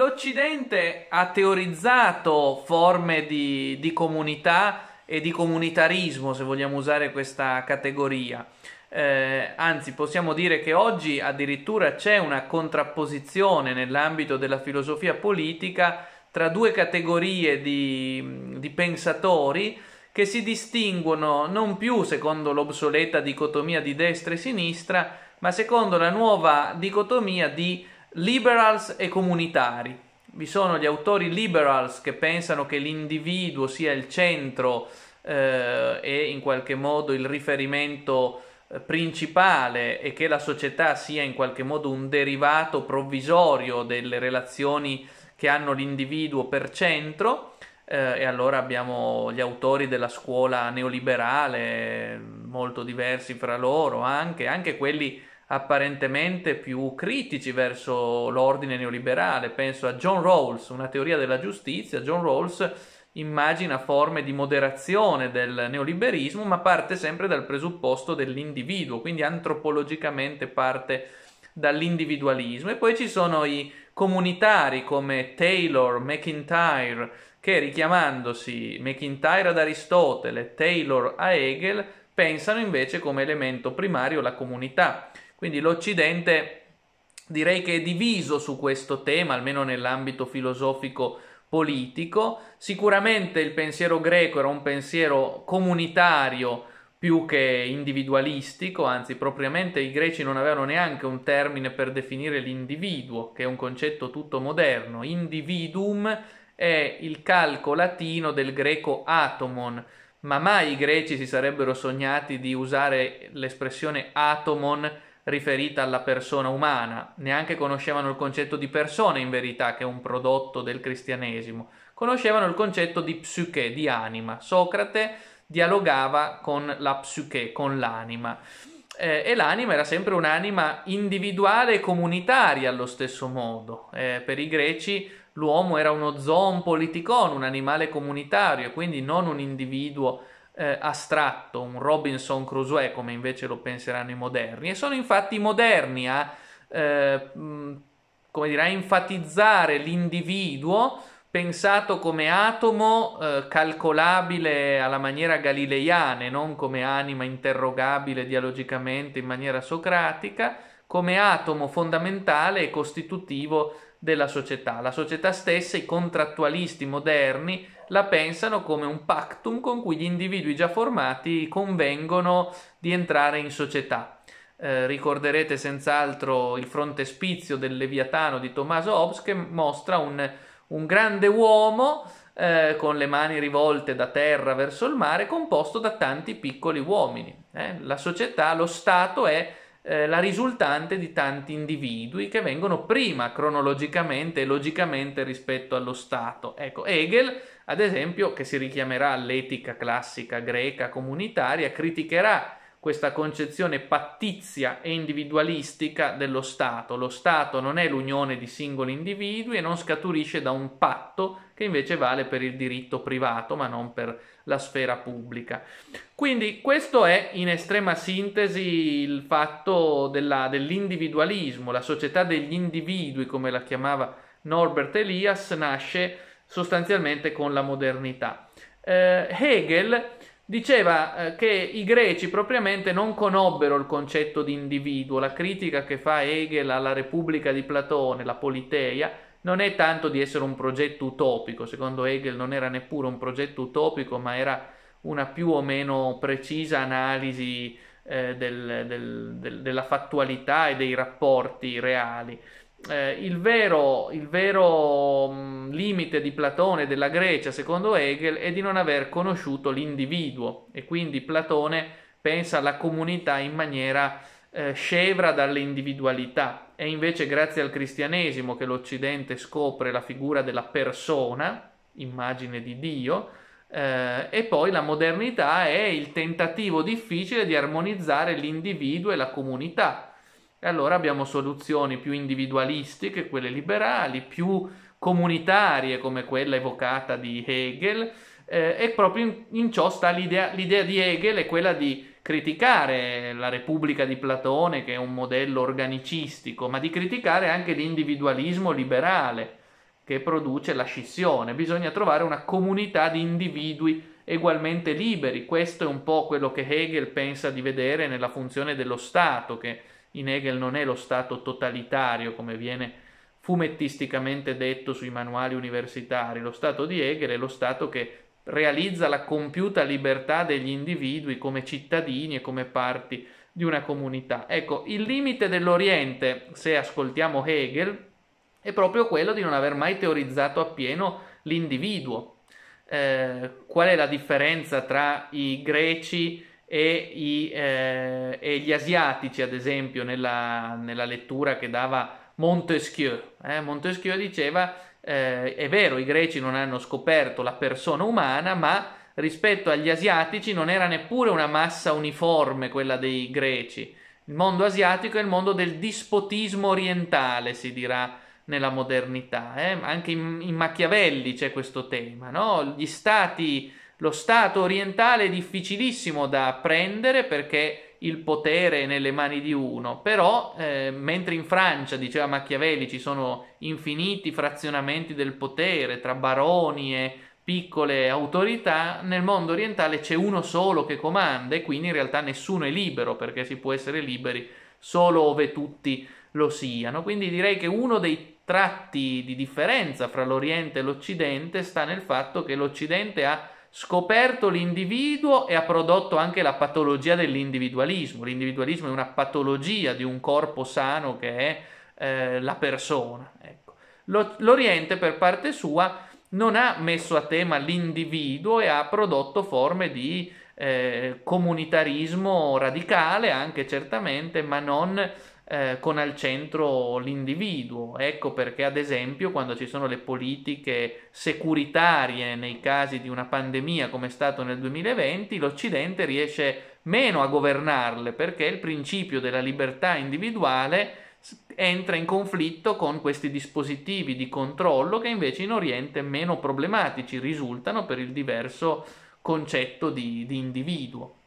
L'Occidente ha teorizzato forme di, di, comunità e di comunitarismo, se vogliamo usare questa categoria. Eh, anzi, possiamo dire che oggi addirittura c'è una contrapposizione nell'ambito della filosofia politica tra due categorie di, di pensatori che si distinguono non più secondo l'obsoleta dicotomia di destra e sinistra, ma secondo la nuova dicotomia di Liberals e comunitari. Vi sono gli autori liberals che pensano che l'individuo sia il centro eh, e in qualche modo il riferimento eh, principale e che la società sia in qualche modo un derivato provvisorio delle relazioni che hanno l'individuo per centro eh, e allora abbiamo gli autori della scuola neoliberale molto diversi fra loro anche, anche quelli apparentemente più critici verso l'ordine neoliberale. Penso a John Rawls, una teoria della giustizia. John Rawls immagina forme di moderazione del neoliberismo, ma parte sempre dal presupposto dell'individuo, quindi antropologicamente parte dall'individualismo. E poi ci sono i comunitari come Taylor, McIntyre, che richiamandosi McIntyre ad Aristotele, Taylor a Hegel, pensano invece come elemento primario la comunità. Quindi l'Occidente direi che è diviso su questo tema, almeno nell'ambito filosofico politico. Sicuramente il pensiero greco era un pensiero comunitario più che individualistico, anzi propriamente i greci non avevano neanche un termine per definire l'individuo, che è un concetto tutto moderno. Individuum è il calco latino del greco atomon, ma mai i greci si sarebbero sognati di usare l'espressione atomon riferita alla persona umana, neanche conoscevano il concetto di persona in verità che è un prodotto del cristianesimo, conoscevano il concetto di psiche, di anima. Socrate dialogava con la psiche, con l'anima. Eh, e l'anima era sempre un'anima individuale e comunitaria allo stesso modo. Eh, per i greci l'uomo era uno zoon politikon, un animale comunitario, quindi non un individuo eh, astratto, un Robinson Crusoe come invece lo penseranno i moderni, e sono infatti i moderni a, eh, mm, come dire, a enfatizzare l'individuo pensato come atomo eh, calcolabile alla maniera galileiana, e non come anima interrogabile dialogicamente in maniera socratica, come atomo fondamentale e costitutivo della società. La società stessa, i contrattualisti moderni, la pensano come un pactum con cui gli individui già formati convengono di entrare in società. Eh, ricorderete senz'altro il frontespizio del Leviatano di Tommaso Hobbes che mostra un, un grande uomo eh, con le mani rivolte da terra verso il mare composto da tanti piccoli uomini. Eh? La società, lo Stato è eh, la risultante di tanti individui che vengono prima cronologicamente e logicamente rispetto allo Stato. Ecco, Hegel, ad esempio, che si richiamerà all'etica classica greca comunitaria, criticherà questa concezione pattizia e individualistica dello Stato. Lo Stato non è l'unione di singoli individui e non scaturisce da un patto che invece vale per il diritto privato ma non per la sfera pubblica. Quindi questo è in estrema sintesi il fatto della, dell'individualismo, la società degli individui come la chiamava Norbert Elias nasce sostanzialmente con la modernità. Eh, Hegel diceva eh, che i greci propriamente non conobbero il concetto di individuo, la critica che fa Hegel alla Repubblica di Platone, la Politeia, non è tanto di essere un progetto utopico, secondo Hegel non era neppure un progetto utopico, ma era una più o meno precisa analisi eh, del, del, del, della fattualità e dei rapporti reali eh, il vero, il vero mh, mm, limite di Platone della Grecia, secondo Hegel, è di non aver conosciuto l'individuo e quindi Platone pensa alla comunità in maniera eh, scevra dall'individualità. È invece grazie al cristianesimo che l'Occidente scopre la figura della persona, immagine di Dio, eh, e poi la modernità è il tentativo difficile di armonizzare l'individuo e la comunità e allora abbiamo soluzioni più individualistiche, quelle liberali, più comunitarie come quella evocata di Hegel eh, e proprio in, in ciò sta l'idea, l'idea di Hegel è quella di criticare la Repubblica di Platone che è un modello organicistico, ma di criticare anche l'individualismo liberale che produce la scissione. Bisogna trovare una comunità di individui ugualmente liberi. Questo è un po' quello che Hegel pensa di vedere nella funzione dello Stato che in Hegel non è lo Stato totalitario come viene fumettisticamente detto sui manuali universitari, lo Stato di Hegel è lo Stato che realizza la compiuta libertà degli individui come cittadini e come parti di una comunità. Ecco, il limite dell'Oriente, se ascoltiamo Hegel, è proprio quello di non aver mai teorizzato appieno l'individuo. Eh, qual è la differenza tra i greci e, i, eh, e gli asiatici, ad esempio, nella, nella lettura che dava Montesquieu. Eh, Montesquieu diceva, eh, è vero, i greci non hanno scoperto la persona umana, ma rispetto agli asiatici non era neppure una massa uniforme quella dei greci. Il mondo asiatico è il mondo del dispotismo orientale, si dirà nella modernità. Eh? Anche in, in, Machiavelli c'è questo tema, no? Gli stati lo Stato orientale è difficilissimo da prendere perché il potere è nelle mani di uno, però eh, mentre in Francia, diceva Machiavelli, ci sono infiniti frazionamenti del potere tra baroni e piccole autorità, nel mondo orientale c'è uno solo che comanda e quindi in realtà nessuno è libero perché si può essere liberi solo ove tutti lo siano. Quindi direi che uno dei tratti di differenza fra l'Oriente e l'Occidente sta nel fatto che l'Occidente ha scoperto l'individuo e ha prodotto anche la patologia dell'individualismo. L'individualismo è una patologia di un corpo sano che è eh, la persona. Ecco. L'Oriente, per parte sua, non ha messo a tema l'individuo e ha prodotto forme di eh, comunitarismo radicale, anche certamente, ma non eh, con al centro l'individuo. Ecco perché, ad esempio, quando ci sono le politiche securitarie nei casi di una pandemia come è stato nel 2020, l'Occidente riesce meno a governarle perché il principio della libertà individuale entra in conflitto con questi dispositivi di controllo che invece in Oriente meno problematici risultano per il diverso concetto di, di individuo.